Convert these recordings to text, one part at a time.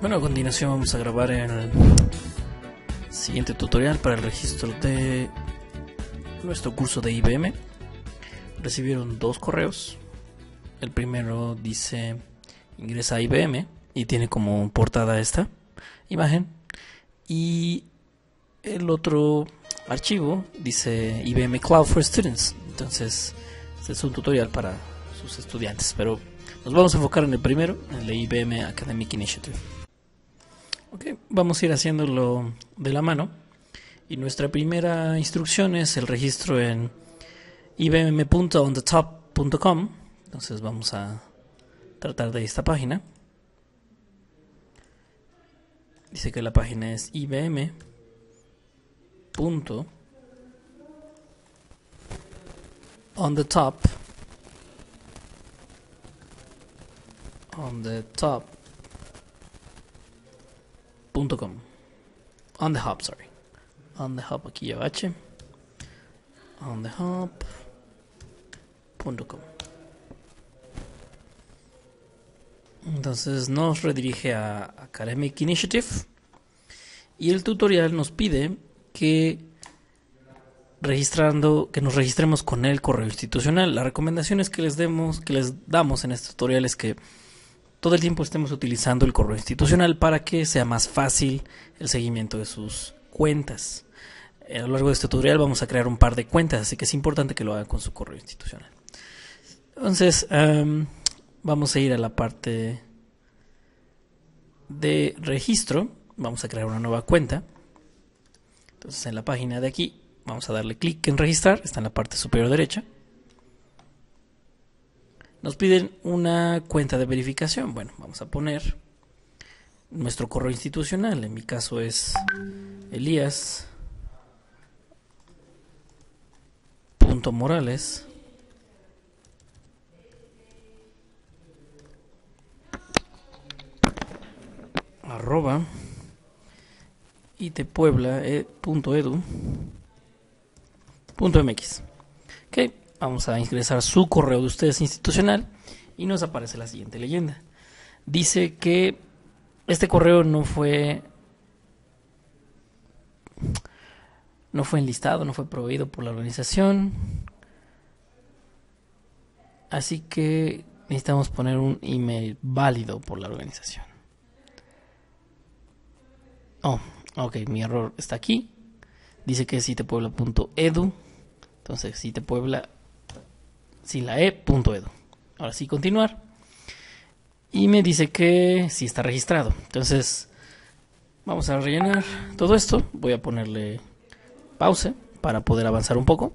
Bueno, a continuación vamos a grabar el siguiente tutorial para el registro de nuestro curso de IBM. Recibieron dos correos. El primero dice ingresa a IBM y tiene como portada esta imagen. Y el otro archivo dice IBM Cloud for Students. Entonces, este es un tutorial para sus estudiantes, pero nos vamos a enfocar en el primero, en el IBM Academic Initiative vamos a ir haciéndolo de la mano. Y nuestra primera instrucción es el registro en ibm.onthetop.com. Entonces vamos a tratar de esta página. Dice que la página es ibm. on the top on the top com On the hub, sorry. On the hub, aquí lleva H. On the hub.com. Entonces nos redirige a Academic Initiative y el tutorial nos pide que registrando que nos registremos con el correo institucional. La recomendación es que les demos que les damos en este tutorial es que todo el tiempo estemos utilizando el correo institucional para que sea más fácil el seguimiento de sus cuentas. A lo largo de este tutorial vamos a crear un par de cuentas, así que es importante que lo hagan con su correo institucional. Entonces, vamos a ir a la parte de registro. Vamos a crear una nueva cuenta. Entonces, en la página de aquí, vamos a darle clic en registrar. Está en la parte superior derecha. Nos piden una cuenta de verificación. Bueno, vamos a poner nuestro correo institucional. En mi caso es Elías. Morales arroba Vamos a ingresar su correo de ustedes institucional y nos aparece la siguiente leyenda. Dice que este correo no fue no fue enlistado, no fue proveído por la organización. Así que necesitamos poner un email válido por la organización. Oh, ok, mi error está aquí. Dice que es sitepuebla.edu. Entonces, citepuebla.edu si la e.edu. Ahora sí, continuar. Y me dice que sí está registrado. Entonces, vamos a rellenar todo esto. Voy a ponerle pause para poder avanzar un poco.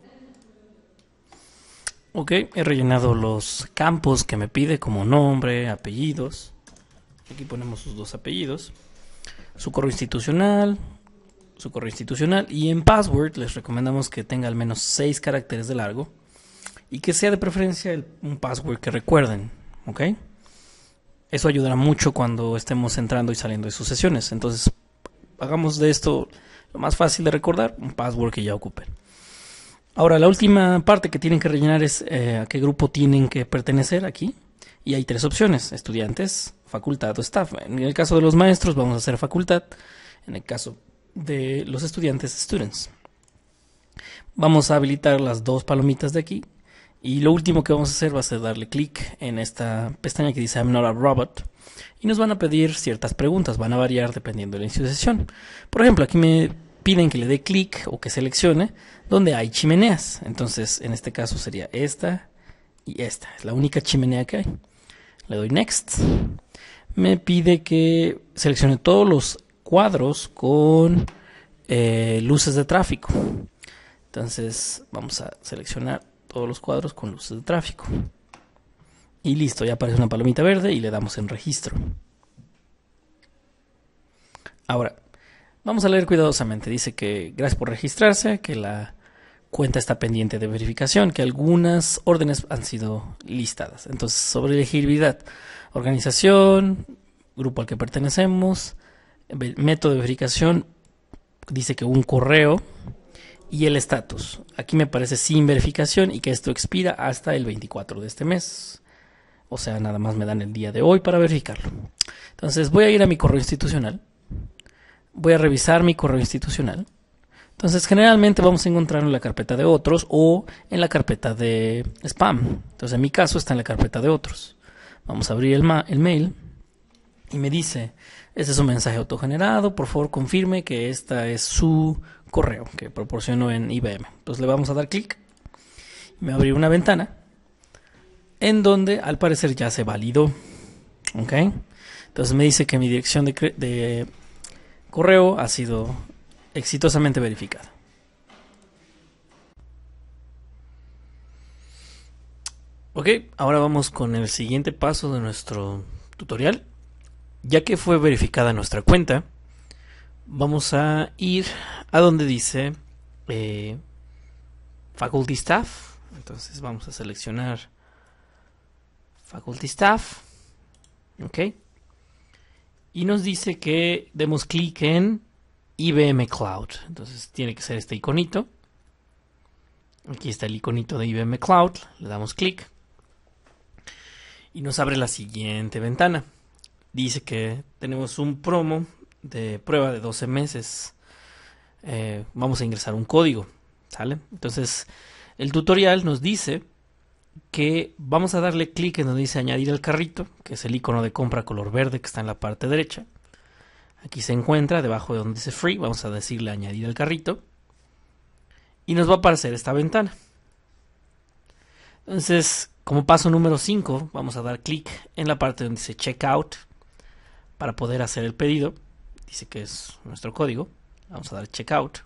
Ok, he rellenado los campos que me pide como nombre, apellidos. Aquí ponemos sus dos apellidos. Su correo institucional, su correo institucional. Y en password les recomendamos que tenga al menos 6 caracteres de largo y que sea de preferencia un password que recuerden, ¿ok? Eso ayudará mucho cuando estemos entrando y saliendo de sus sesiones. Entonces, hagamos de esto lo más fácil de recordar, un password que ya ocupen. Ahora, la última parte que tienen que rellenar es eh, a qué grupo tienen que pertenecer aquí. Y hay tres opciones, estudiantes, facultad o staff. En el caso de los maestros vamos a hacer facultad, en el caso de los estudiantes, students. Vamos a habilitar las dos palomitas de aquí, y lo último que vamos a hacer va a ser darle clic en esta pestaña que dice I'm not a robot. Y nos van a pedir ciertas preguntas, van a variar dependiendo de la institución. Por ejemplo, aquí me piden que le dé clic o que seleccione donde hay chimeneas. Entonces, en este caso sería esta y esta. Es la única chimenea que hay. Le doy Next. Me pide que seleccione todos los cuadros con eh, luces de tráfico. Entonces, vamos a seleccionar todos los cuadros con luces de tráfico. Y listo, ya aparece una palomita verde y le damos en registro. Ahora, vamos a leer cuidadosamente. Dice que gracias por registrarse, que la cuenta está pendiente de verificación, que algunas órdenes han sido listadas. Entonces, sobre elegibilidad, organización, grupo al que pertenecemos, método de verificación, dice que un correo y el estatus. Aquí me parece sin verificación y que esto expira hasta el 24 de este mes. O sea, nada más me dan el día de hoy para verificarlo. Entonces voy a ir a mi correo institucional. Voy a revisar mi correo institucional. Entonces generalmente vamos a encontrarlo en la carpeta de otros o en la carpeta de spam. Entonces en mi caso está en la carpeta de otros. Vamos a abrir el, el mail y me dice, este es un mensaje autogenerado, por favor confirme que esta es su correo que proporciono en IBM. Entonces le vamos a dar clic. Me abrió una ventana en donde al parecer ya se validó. ¿Ok? Entonces me dice que mi dirección de, de correo ha sido exitosamente verificada. Ok, ahora vamos con el siguiente paso de nuestro tutorial. Ya que fue verificada nuestra cuenta, vamos a ir a donde dice eh, Faculty Staff. Entonces vamos a seleccionar Faculty Staff. Ok. Y nos dice que demos clic en IBM Cloud. Entonces tiene que ser este iconito. Aquí está el iconito de IBM Cloud. Le damos clic. Y nos abre la siguiente ventana. Dice que tenemos un promo de prueba de 12 meses. Eh, vamos a ingresar un código, ¿sale? Entonces, el tutorial nos dice que vamos a darle clic en donde dice añadir al carrito, que es el icono de compra color verde que está en la parte derecha. Aquí se encuentra, debajo de donde dice free, vamos a decirle añadir al carrito. Y nos va a aparecer esta ventana. Entonces, como paso número 5, vamos a dar clic en la parte donde dice checkout para poder hacer el pedido dice que es nuestro código. Vamos a dar checkout.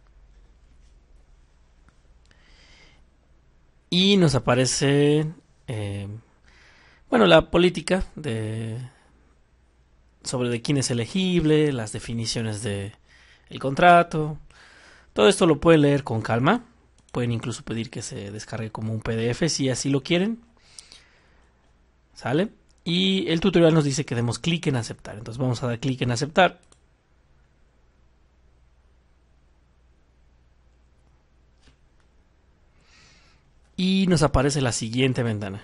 Y nos aparece, eh, bueno, la política sobre de quién es elegible, las definiciones de el contrato. Todo esto lo pueden leer con calma. Pueden incluso pedir que se descargue como un PDF si así lo quieren. ¿Sale? Y el tutorial nos dice que demos clic en aceptar. Entonces vamos a dar clic en aceptar. y nos aparece la siguiente ventana.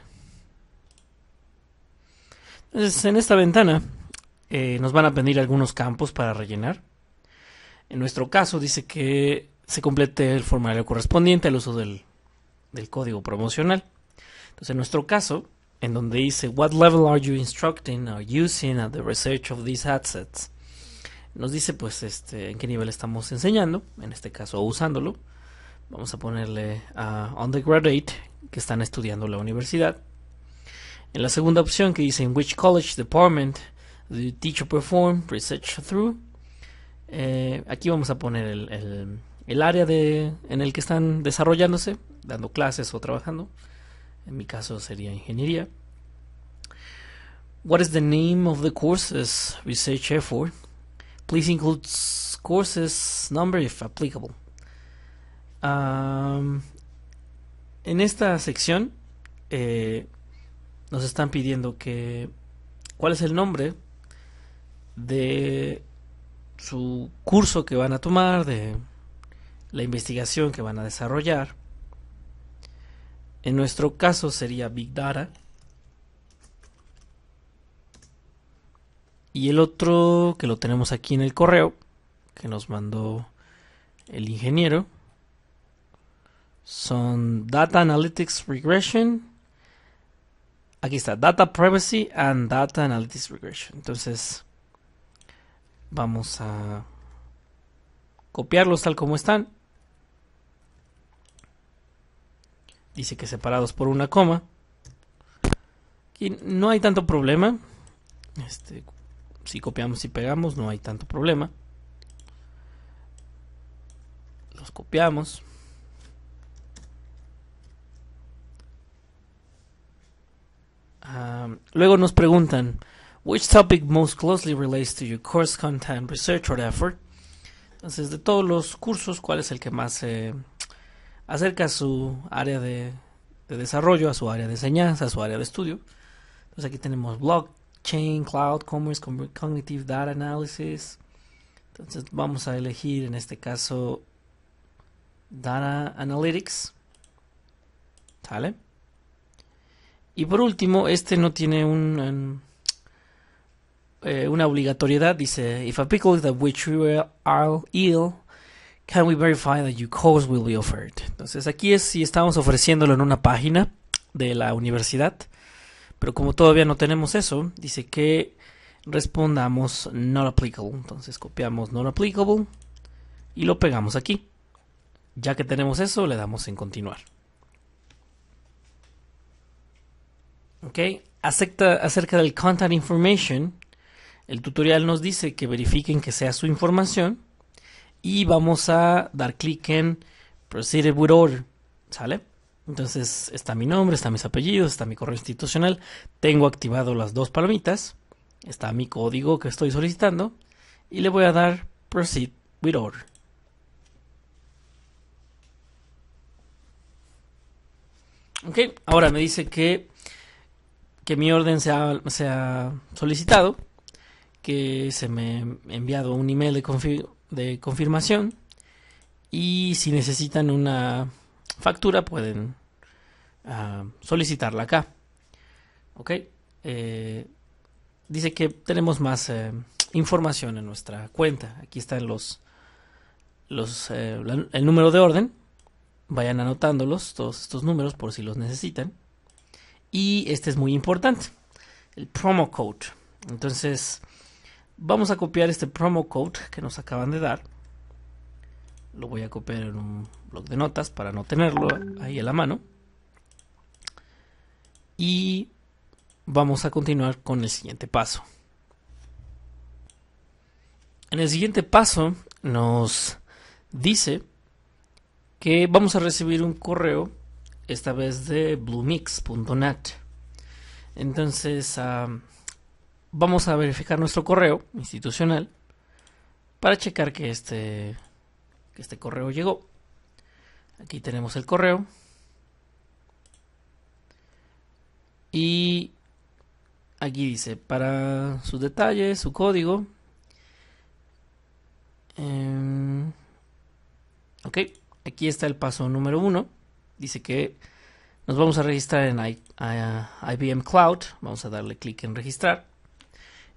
Entonces, en esta ventana eh, nos van a pedir algunos campos para rellenar. En nuestro caso dice que se complete el formulario correspondiente al uso del, del código promocional. Entonces, en nuestro caso, en donde dice What level are you instructing or using at the research of these assets? Nos dice, pues, este, en qué nivel estamos enseñando, en este caso usándolo vamos a ponerle a uh, undergraduate, que están estudiando la universidad. En la segunda opción que dice in which college department do teacher perform research through, eh, aquí vamos a poner el, área de, en el que están desarrollándose, dando clases o trabajando. En mi caso sería ingeniería. What is the name of the courses research effort? Please include courses number if applicable en esta sección eh, nos están pidiendo que cuál es el nombre de su curso que van a tomar, de la investigación que van a desarrollar. En nuestro caso sería Big Data. Y el otro que lo tenemos aquí en el correo que nos mandó el ingeniero son Data Analytics Regression. Aquí está, Data Privacy and Data Analytics Regression. Entonces, vamos a copiarlos tal como están. Dice que separados por una coma. Aquí no hay tanto problema. Este, si copiamos y pegamos, no hay tanto problema. Los copiamos. Um, luego nos preguntan, which topic most closely relates to your course content, research or effort? Entonces, de todos los cursos, ¿cuál es el que más acerca a su área de, desarrollo, a su área de enseñanza, a su área de estudio? Entonces, aquí tenemos blockchain, cloud, commerce, cognitive data analysis. Entonces, vamos a elegir en este caso data analytics. ¿Sale? Y por último, este no tiene un, em, eh, una obligatoriedad. Dice, if applicable pickle that which we are ill, can we verify that your course will be offered? Entonces aquí es si estamos ofreciéndolo en una página de la universidad. Pero como todavía no tenemos eso, dice que respondamos not applicable. Entonces copiamos not applicable y lo pegamos aquí. Ya que tenemos eso, le damos en continuar. ¿okay? acerca del contact information, el tutorial nos dice que verifiquen que sea su información y vamos a dar clic en Proceed with or ¿sale? Entonces está mi nombre, está mis apellidos, está mi correo institucional, tengo activado las dos palomitas, está mi código que estoy solicitando y le voy a dar Proceed with or. Ok, ahora me dice que que mi orden se ha solicitado, que se me ha enviado un email de, de confirmación y si necesitan una factura pueden ah, solicitarla acá. ¿Ok? Eh, dice que tenemos más eh, información en nuestra cuenta. Aquí están los, los eh, el número de orden. Vayan anotándolos, todos estos números, por si los necesitan. Y este es muy importante, el promo code. Entonces, vamos a copiar este promo code que nos acaban de dar. Lo voy a copiar en un bloc de notas para no tenerlo ahí a la mano. Y vamos a continuar con el siguiente paso. En el siguiente paso nos dice que vamos a recibir un correo esta vez de bluemix.net. Entonces, ah, vamos a verificar nuestro correo institucional para checar que este, que este correo llegó. Aquí tenemos el correo. Y aquí dice, para sus detalles, su código. Em, ok, aquí está el paso número uno dice que nos vamos a registrar en IBM Cloud. Vamos a darle clic en registrar.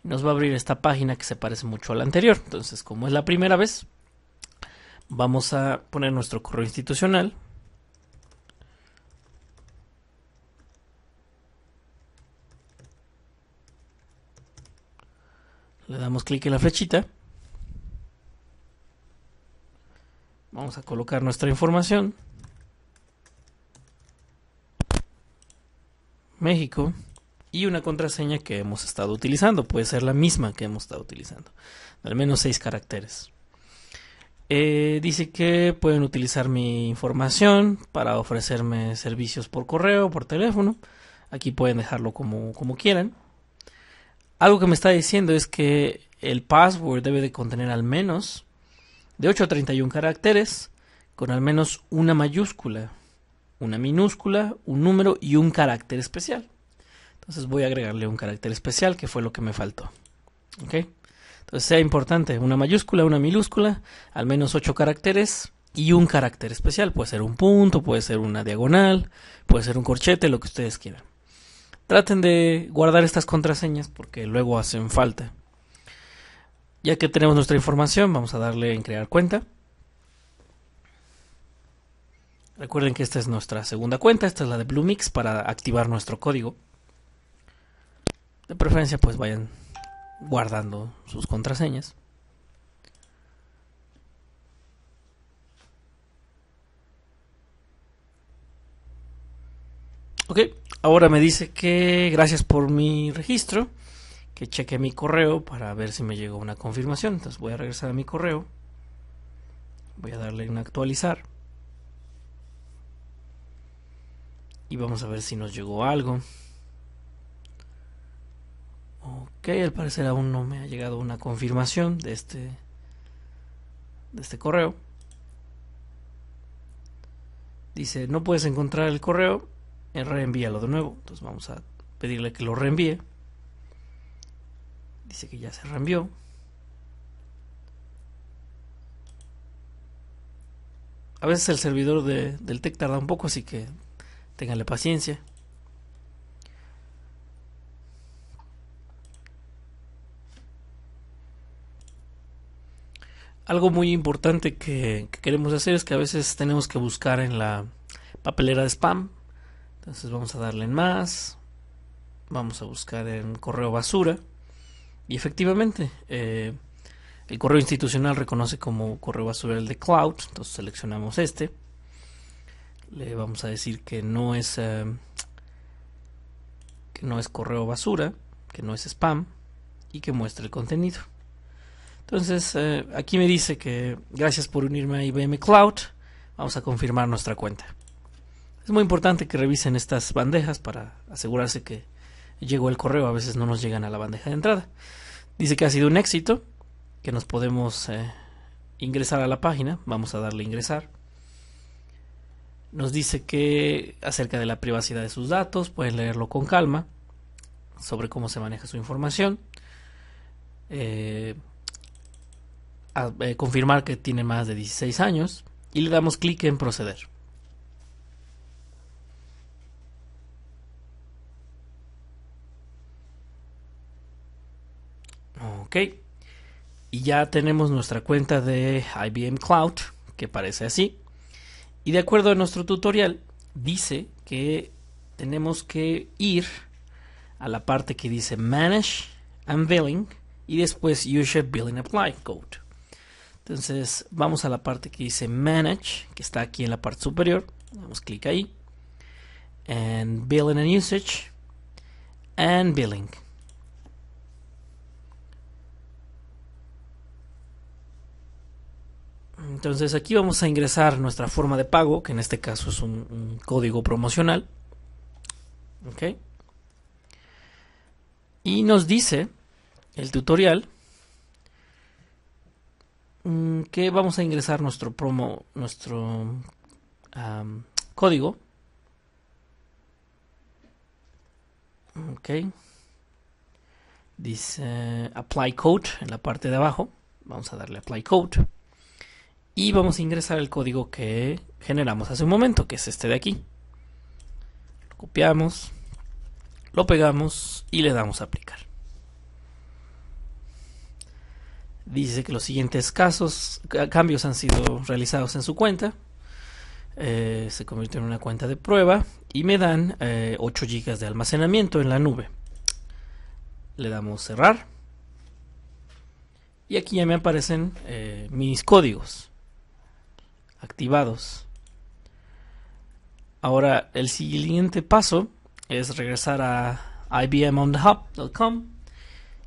Nos va a abrir esta página que se parece mucho a la anterior. Entonces, como es la primera vez, vamos a poner nuestro correo institucional. Le damos clic en la flechita. Vamos a colocar nuestra información. México y una contraseña que hemos estado utilizando. Puede ser la misma que hemos estado utilizando. Al menos seis caracteres. Eh, dice que pueden utilizar mi información para ofrecerme servicios por correo, por teléfono. Aquí pueden dejarlo como, como quieran. Algo que me está diciendo es que el password debe de contener al menos de 8 a 31 caracteres con al menos una mayúscula una minúscula, un número y un carácter especial. Entonces voy a agregarle un carácter especial que fue lo que me faltó. ¿Ok? Entonces sea importante, una mayúscula, una minúscula, al menos ocho caracteres y un carácter especial. Puede ser un punto, puede ser una diagonal, puede ser un corchete, lo que ustedes quieran. Traten de guardar estas contraseñas porque luego hacen falta. Ya que tenemos nuestra información, vamos a darle en crear cuenta. Recuerden que esta es nuestra segunda cuenta, esta es la de Bluemix para activar nuestro código. De preferencia pues vayan guardando sus contraseñas. Ok, ahora me dice que gracias por mi registro, que cheque mi correo para ver si me llegó una confirmación. Entonces voy a regresar a mi correo. Voy a darle en actualizar. Y vamos a ver si nos llegó algo. Ok, al parecer aún no me ha llegado una confirmación de este, de este correo. Dice, no puedes encontrar el correo, eh, reenvíalo de nuevo. Entonces vamos a pedirle que lo reenvíe. Dice que ya se reenvió. A veces el servidor del TEC tarda un poco, así que Ténganle paciencia. Algo muy importante que, queremos hacer es que a veces tenemos que buscar en la papelera de spam. Entonces vamos a darle en más. Vamos a buscar en correo basura. Y efectivamente, eh, el correo institucional reconoce como correo basura el de cloud. Entonces seleccionamos este le vamos a decir que no es eh, que no es correo basura, que no es spam y que muestre el contenido. Entonces, eh, aquí me dice que gracias por unirme a IBM Cloud. Vamos a confirmar nuestra cuenta. Es muy importante que revisen estas bandejas para asegurarse que llegó el correo. A veces no nos llegan a la bandeja de entrada. Dice que ha sido un éxito, que nos podemos eh, ingresar a la página. Vamos a darle ingresar. Nos dice que acerca de la privacidad de sus datos, pueden leerlo con calma sobre cómo se maneja su información. Eh, eh, confirmar que tiene más de 16 años y le damos clic en proceder. Ok. Y ya tenemos nuestra cuenta de IBM Cloud, que parece así. Y de acuerdo a nuestro tutorial, dice que tenemos que ir a la parte que dice Manage and Billing y después User Billing Apply Code. Entonces vamos a la parte que dice Manage, que está aquí en la parte superior. Damos clic ahí. And Billing and Usage. And Billing. Entonces aquí vamos a ingresar nuestra forma de pago, que en este caso es un, código promocional. ¿Ok? Y nos dice el tutorial mm, que vamos a ingresar nuestro promo, nuestro código. Ok. Dice apply code en la parte de abajo. Vamos a darle apply code y vamos a ingresar el código que generamos hace un momento, que es este de aquí. Lo copiamos, lo pegamos y le damos a aplicar. Dice que los siguientes casos, cambios han sido realizados en su cuenta. Eh, se convirtió en una cuenta de prueba y me dan 8 eh, GB de almacenamiento en la nube. Le damos cerrar y aquí ya me aparecen eh, mis códigos activados. Ahora el siguiente paso es regresar a ibmonthehub.com,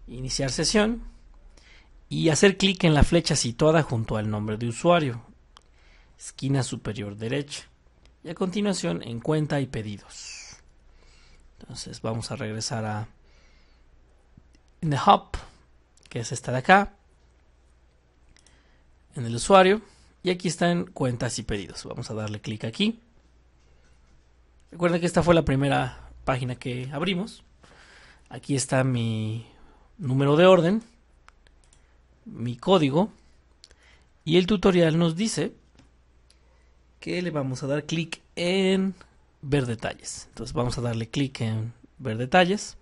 iniciar sesión y hacer clic en la flecha situada junto al nombre de usuario, esquina superior derecha. Y a continuación en cuenta y pedidos. Entonces vamos a regresar a the hub, que es esta de acá, en el usuario. Y aquí están cuentas y pedidos. Vamos a darle clic aquí. Recuerden que esta fue la primera página que abrimos. Aquí está mi número de orden, mi código y el tutorial nos dice que le vamos a dar clic en ver detalles. Entonces vamos a darle clic en ver detalles.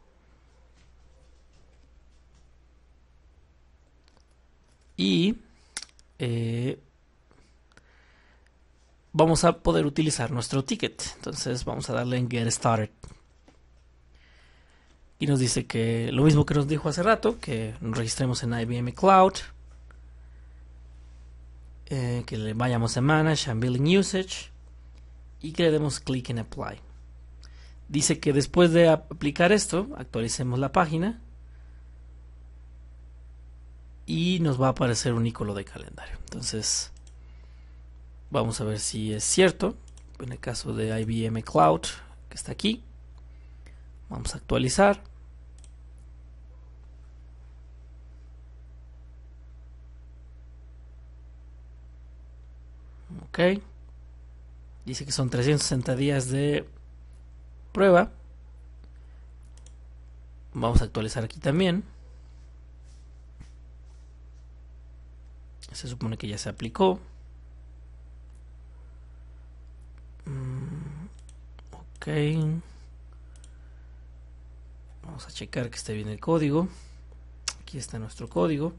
Y eh, vamos a poder utilizar nuestro ticket. Entonces vamos a darle en Get Started. Y nos dice que lo mismo que nos dijo hace rato, que nos registremos en IBM Cloud. Eh, que le vayamos a Manage and Billing Usage y que le demos clic en Apply. Dice que después de aplicar esto, actualicemos la página y nos va a aparecer un icono de calendario. Entonces, Vamos a ver si es cierto. En el caso de IBM Cloud, que está aquí. Vamos a actualizar. Ok. Dice que son 360 días de prueba. Vamos a actualizar aquí también. Se supone que ya se aplicó. Vamos a checar que esté bien el código. Aquí está nuestro código.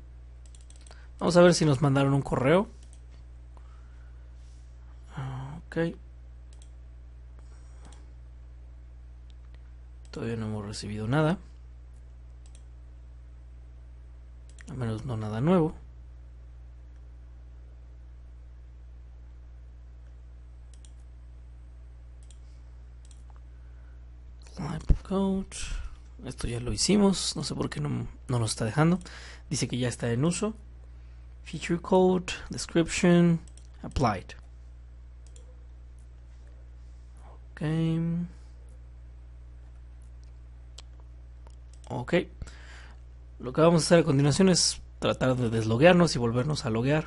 Vamos a ver si nos mandaron un correo. Ok. Todavía no hemos recibido nada. Al menos no nada nuevo. Pues, coach. Esto ya lo hicimos. No sé por qué no, no nos está dejando. Dice que ya está en uso. Feature Code, Description, Applied. Ok. Ok. Lo que vamos a hacer a continuación es tratar de desloguearnos y volvernos a loguear.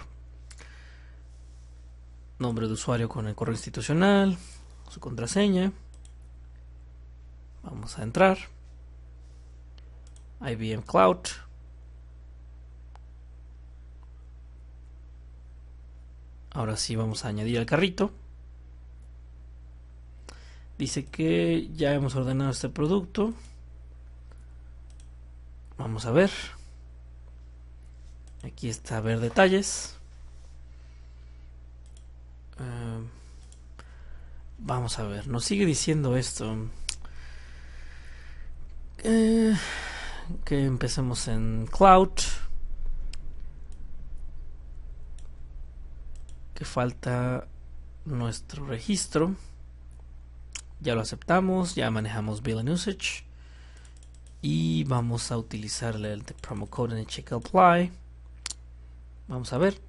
Nombre de usuario con el correo institucional, su contraseña. Vamos a entrar. IBM Cloud. Ahora sí vamos a añadir al carrito. Dice que ya hemos ordenado este producto. Vamos a ver. Aquí está a ver detalles. Eh, vamos a ver. Nos sigue diciendo esto. Eh, que empecemos en cloud. Que falta nuestro registro. Ya lo aceptamos, ya manejamos bill and usage. Y vamos a utilizarle el promo code en el check apply. Vamos a ver.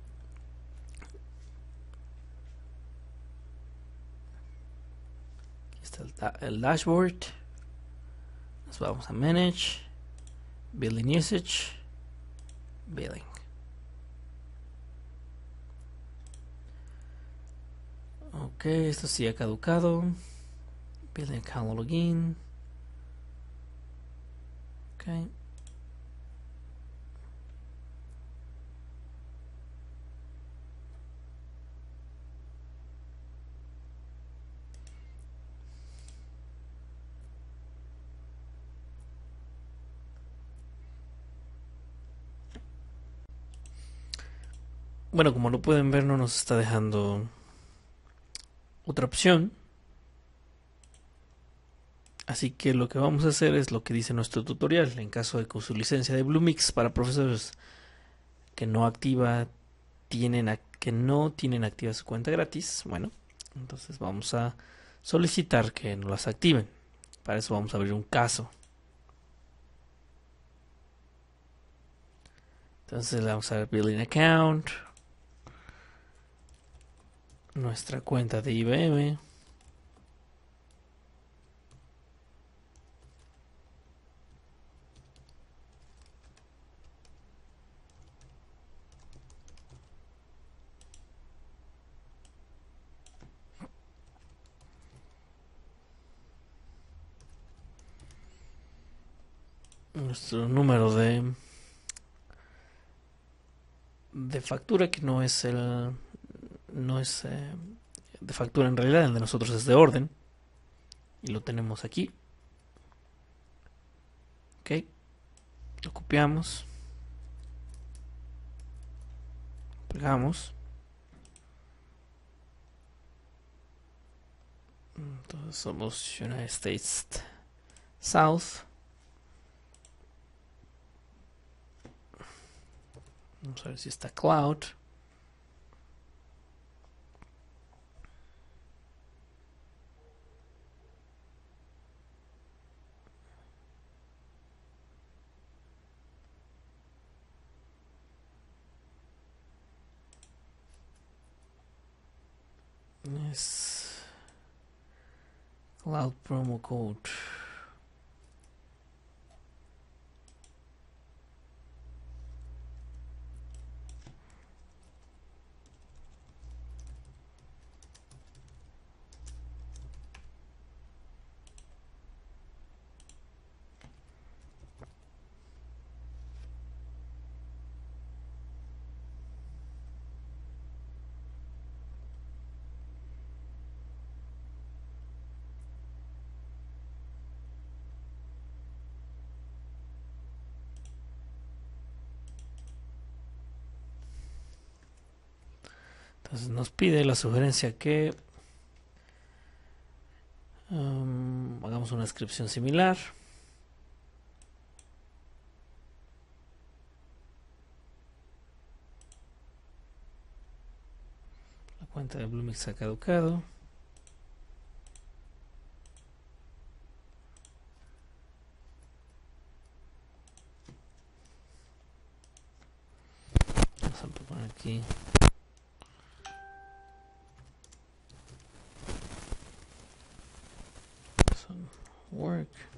está el dashboard. Entonces vamos a Manage, Billing Usage, Billing. Ok, esto sí ha caducado. Billing Account Login. Okay. Bueno, como lo pueden ver, no nos está dejando otra opción. Así que lo que vamos a hacer es lo que dice nuestro tutorial. En caso de que su licencia de Bluemix para profesores que no activa tienen que no tienen activa su cuenta gratis, bueno, entonces vamos a solicitar que no las activen. Para eso vamos a abrir un caso. Entonces le vamos a dar Billing Account nuestra cuenta de IBM. nuestro número de de factura que no es el no es eh, de factura en realidad, el de nosotros es de orden. Y lo tenemos aquí. Ok. Lo copiamos. Pegamos. Entonces somos United States South. Vamos a ver si está Cloud. nice cloud promo code nos pide la sugerencia que um, hagamos una descripción similar. La cuenta de Bloomix ha caducado. Vamos a poner aquí work